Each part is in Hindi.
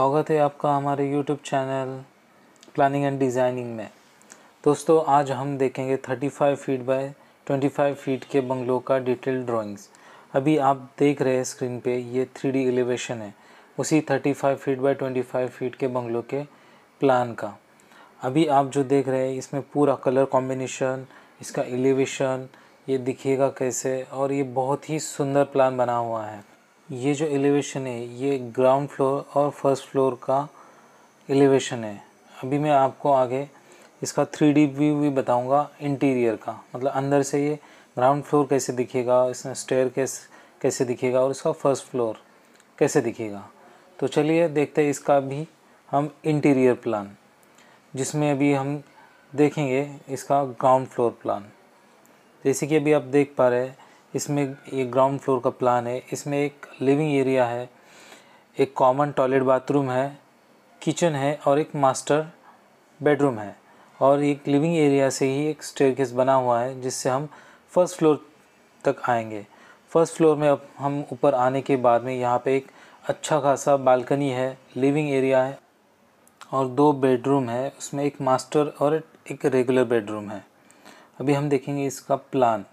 स्वागत है आपका हमारे YouTube channel planning and designing में दोस्तों आज हम देखेंगे 35 फीट बाय 25 फीट के बंगलों का डिटेल ड्राइंग्स अभी आप देख रहे हैं स्क्रीन पे ये थ्री डी एलिवेशन है उसी 35 फीट बाय 25 फीट के बंगलों के प्लान का अभी आप जो देख रहे हैं इसमें पूरा कलर कॉम्बिनेशन इसका एलिवेशन ये दिखेगा कैसे और ये बहुत ही सुंदर प्लान बना हुआ है ये जो एलिवेशन है ये ग्राउंड फ्लोर और फर्स्ट फ्लोर का एलिवेशन है अभी मैं आपको आगे इसका थ्री डी व्यू भी बताऊंगा इंटीरियर का मतलब अंदर से ये ग्राउंड फ्लोर कैसे दिखेगा इसमें स्टेयर कैस कैसे दिखेगा और इसका फर्स्ट फ्लोर कैसे दिखेगा तो चलिए देखते हैं इसका भी हम इंटीरियर प्लान जिसमें अभी हम देखेंगे इसका ग्राउंड फ्लोर प्लान जैसे कि अभी आप देख पा रहे हैं इसमें एक ग्राउंड फ्लोर का प्लान है इसमें एक लिविंग एरिया है एक कॉमन टॉयलेट बाथरूम है किचन है और एक मास्टर बेडरूम है और एक लिविंग एरिया से ही एक स्टेयर बना हुआ है जिससे हम फर्स्ट फ्लोर तक आएंगे फर्स्ट फ्लोर में अब हम ऊपर आने के बाद में यहाँ पे एक अच्छा खासा बालकनी है लिविंग एरिया है और दो बेडरूम है उसमें एक मास्टर और एक रेगुलर बेडरूम है अभी हम देखेंगे इसका प्लान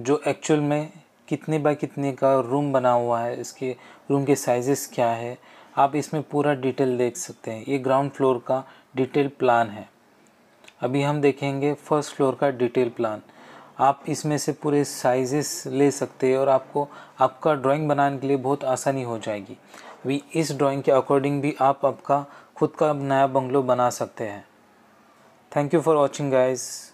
जो एक्चुअल में कितने बाय कितने का रूम बना हुआ है इसके रूम के साइजेस क्या है आप इसमें पूरा डिटेल देख सकते हैं ये ग्राउंड फ्लोर का डिटेल प्लान है अभी हम देखेंगे फर्स्ट फ्लोर का डिटेल प्लान आप इसमें से पूरे साइजेस ले सकते हैं और आपको आपका ड्राइंग बनाने के लिए बहुत आसानी हो जाएगी अभी इस ड्राइंग के अकॉर्डिंग भी आप आपका खुद का नया बंगलो बना सकते हैं thank you for watching guys